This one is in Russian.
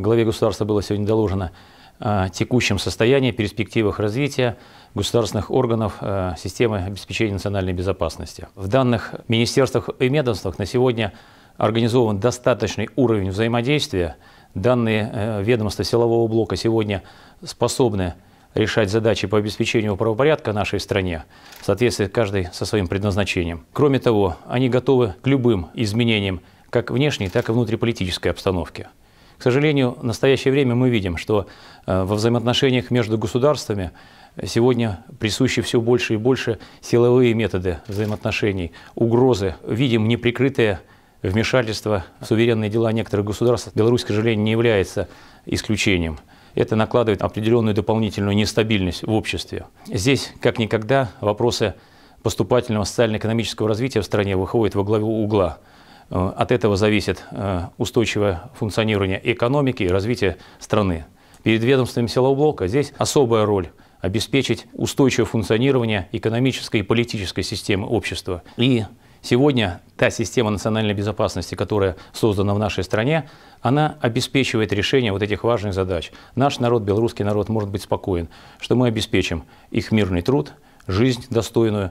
главе государства было сегодня доложено о текущем состоянии, перспективах развития государственных органов э, системы обеспечения национальной безопасности. В данных министерствах и ведомствах на сегодня организован достаточный уровень взаимодействия. Данные э, ведомства силового блока сегодня способны решать задачи по обеспечению правопорядка нашей стране в соответствии каждый со своим предназначением. Кроме того, они готовы к любым изменениям как внешней, так и внутриполитической обстановки. К сожалению, в настоящее время мы видим, что э, во взаимоотношениях между государствами сегодня присущи все больше и больше силовые методы взаимоотношений, угрозы. Видим неприкрытые вмешательство в суверенные дела некоторых государств. Беларусь, к сожалению, не является исключением. Это накладывает определенную дополнительную нестабильность в обществе. Здесь, как никогда, вопросы поступательного социально-экономического развития в стране выходят во главу угла. Э, от этого зависит э, устойчивое функционирование экономики и развитие страны. Перед ведомствами силового блока здесь особая роль обеспечить устойчивое функционирование экономической и политической системы общества. И сегодня та система национальной безопасности, которая создана в нашей стране, она обеспечивает решение вот этих важных задач. Наш народ, белорусский народ, может быть спокоен, что мы обеспечим их мирный труд, жизнь достойную.